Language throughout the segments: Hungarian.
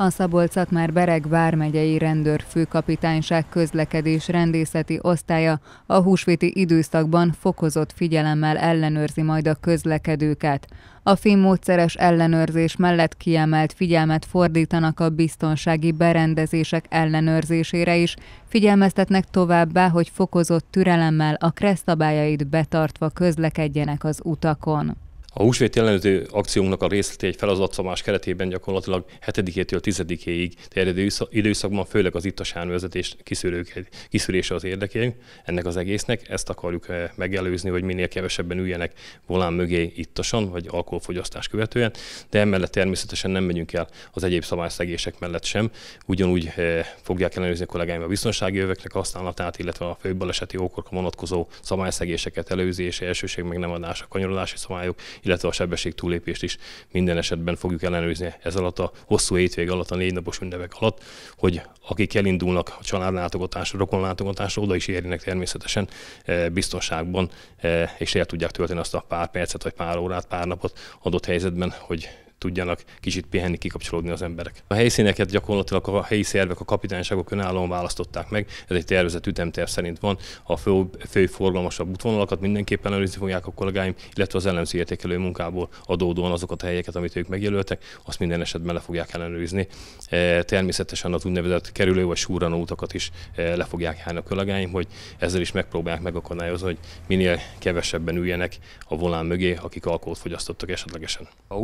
a szabolcs már Bereg vármegyei rendőrfőkapitányság közlekedés rendészeti osztálya a húsvéti időszakban fokozott figyelemmel ellenőrzi majd a közlekedőket. A fémmódszeres ellenőrzés mellett kiemelt figyelmet fordítanak a biztonsági berendezések ellenőrzésére is, figyelmeztetnek továbbá, hogy fokozott türelemmel a kresztabályait betartva közlekedjenek az utakon. A húsvét ellenőrző akciónknak a részleti egy feladatszomás keretében gyakorlatilag 7-től 10-ig terjedő időszakban főleg az ittasán vezetés kiszűrése az érdekén ennek az egésznek. Ezt akarjuk eh, megelőzni, hogy minél kevesebben üljenek volán mögé ittasan, vagy alkoholfogyasztás követően, de emellett természetesen nem megyünk el az egyéb szabályszegések mellett sem. Ugyanúgy eh, fogják ellenőrizni a kollégáim a biztonsági jöveknek használatát, illetve a főbaleseti ókorka vonatkozó szabályszegéseket előzése, elsőség meg nem adása, kanyarodási szabályok, illetve a sebesség túlépést is minden esetben fogjuk ellenőrizni ez alatt a hosszú étvég alatt, a négy napos ünnepek alatt, hogy akik elindulnak a családlátogatásra, rokonlátogatásra, oda is érjenek természetesen e, biztonságban, e, és el tudják tölteni azt a pár percet, vagy pár órát, pár napot adott helyzetben, hogy tudjanak kicsit pihenni, kikapcsolódni az emberek. A helyszíneket gyakorlatilag a helyi szervek, a kapitányságok önállóan választották meg, ez egy tervezett ütemterv szerint van. A fő, fő forgalmasabb útvonalakat mindenképpen előzni fogják a kollégáim, illetve az ellenzi értékelő munkából adódóan azokat a helyeket, amit ők megjelöltek, azt minden esetben le fogják ellenőrizni. E, természetesen az úgynevezett kerülő vagy súranó utakat is e, le fogják járni a kollégáim, hogy ezzel is megpróbálják megakadályozni, hogy minél kevesebben üljenek a volán mögé, akik alkoholt fogyasztottak esetlegesen. A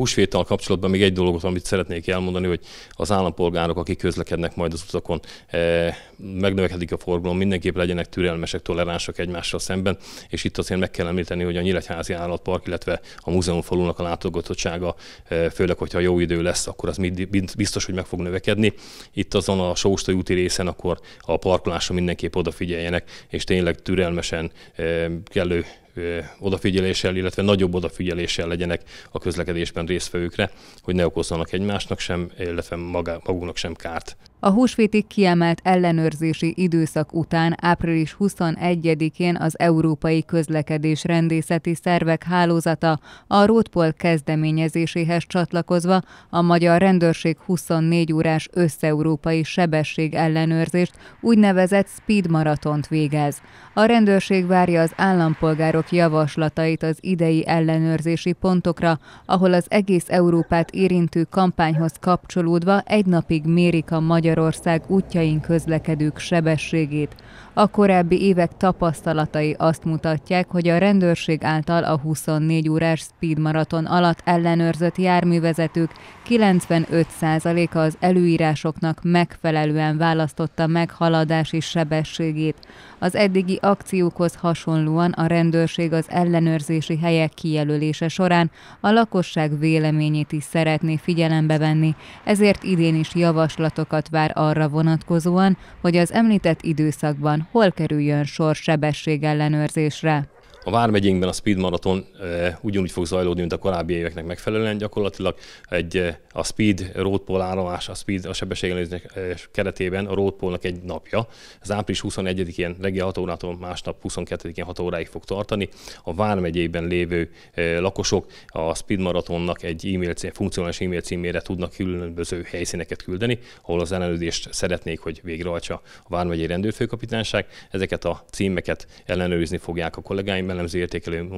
kapcsolatban kapcsolatban még egy dolgot, amit szeretnék elmondani, hogy az állampolgárok, akik közlekednek majd az utakon, eh, megnövekedik a forgalom, mindenképp legyenek türelmesek, toleránsak egymással szemben, és itt azért meg kell említeni, hogy a Nyíregyházi Állatpark, illetve a múzeum falunak a látogatottsága, eh, főleg, hogyha jó idő lesz, akkor az biztos, hogy meg fog növekedni. Itt azon a Sóstai úti részen akkor a parkolásra mindenképp odafigyeljenek, és tényleg türelmesen eh, kellő odafigyeléssel, illetve nagyobb odafigyeléssel legyenek a közlekedésben résztvevőkre, hogy ne okozzanak egymásnak sem, illetve maga magunknak sem kárt. A húsvéti kiemelt ellenőrzési időszak után április 21-én az Európai Közlekedés Rendészeti Szervek Hálózata a Rótpol kezdeményezéséhez csatlakozva a Magyar Rendőrség 24 órás összeurópai sebesség ellenőrzést úgynevezett speed maratont végez. A rendőrség várja az állampolgárok javaslatait az idei ellenőrzési pontokra, ahol az egész Európát érintő kampányhoz kapcsolódva egy napig mérik a magyar Magyarország útjain közlekedők sebességét. A korábbi évek tapasztalatai azt mutatják, hogy a rendőrség által a 24 órás speed maraton alatt ellenőrzött járművezetők 95%-a az előírásoknak megfelelően választotta meg haladási sebességét. Az eddigi akciókhoz hasonlóan a rendőrség az ellenőrzési helyek kijelölése során a lakosság véleményét is szeretné figyelembe venni, ezért idén is javaslatokat vár arra vonatkozóan, hogy az említett időszakban hol kerüljön sor sebességellenőrzésre. A Vármegyénkben a Speed Marathon ugyanúgy fog zajlódni, mint a korábbi éveknek megfelelően. Gyakorlatilag egy, a Speed Pole állomás, a Speed a sebességelőzés keretében a Pole-nak egy napja. Az április 21-én reggel 6 órától másnap 22-én 6 óráig fog tartani. A Vármegyében lévő lakosok a Speed Marathonnak egy e-mail, funkcionális e-mail címére tudnak különböző helyszíneket küldeni, ahol az ellenőrzést szeretnék, hogy végrehajtsa a Vármegyei Rendőrfőkapitányság. Ezeket a címeket ellenőrizni fogják a kollégáim, elemző értékelő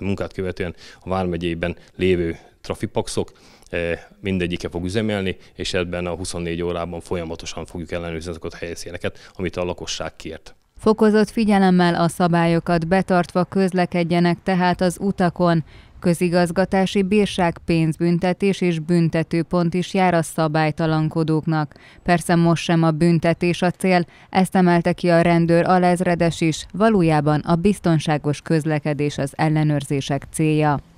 munkát követően a Vármegyében lévő trafipaxok, eh, mindegyike fog üzemelni, és ebben a 24 órában folyamatosan fogjuk ellenőrizni azokat a helyszíneket, amit a lakosság kért. Fokozott figyelemmel a szabályokat betartva közlekedjenek tehát az utakon, Közigazgatási bírság pénzbüntetés és büntetőpont is jár a szabálytalankodóknak. Persze most sem a büntetés a cél, ezt emelte ki a rendőr alezredes is, valójában a biztonságos közlekedés az ellenőrzések célja.